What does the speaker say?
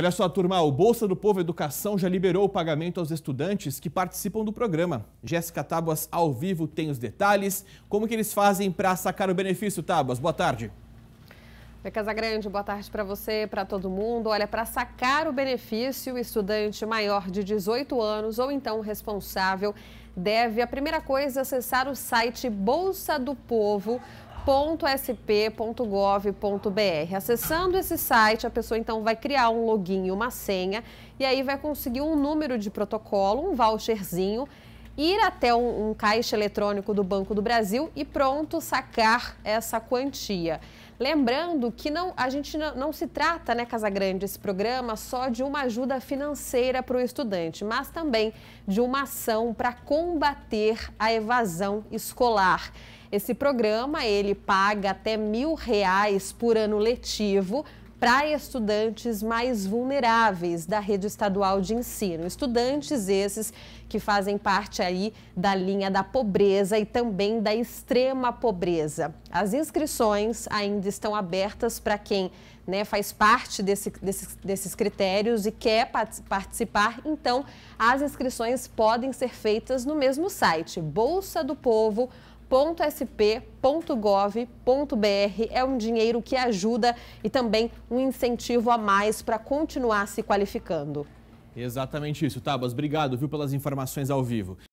olha só, turma, o Bolsa do Povo Educação já liberou o pagamento aos estudantes que participam do programa. Jéssica Tábuas, ao vivo, tem os detalhes. Como que eles fazem para sacar o benefício, Tábuas? Boa tarde. Oi, Casagrande, boa tarde para você, para todo mundo. Olha, para sacar o benefício, o estudante maior de 18 anos ou então responsável deve, a primeira coisa, acessar o site Bolsa do Povo www.sp.gov.br. Acessando esse site, a pessoa então vai criar um login e uma senha e aí vai conseguir um número de protocolo, um voucherzinho, ir até um, um caixa eletrônico do Banco do Brasil e pronto, sacar essa quantia. Lembrando que não, a gente não, não, se trata, né, Casa Grande, esse programa só de uma ajuda financeira para o estudante, mas também de uma ação para combater a evasão escolar. Esse programa ele paga até mil reais por ano letivo para estudantes mais vulneráveis da rede estadual de ensino. Estudantes esses que fazem parte aí da linha da pobreza e também da extrema pobreza. As inscrições ainda estão abertas para quem né, faz parte desse, desses, desses critérios e quer participar, então as inscrições podem ser feitas no mesmo site, bolsadopovo.com .sp.gov.br é um dinheiro que ajuda e também um incentivo a mais para continuar se qualificando. Exatamente isso, Tabas. Obrigado, viu, pelas informações ao vivo.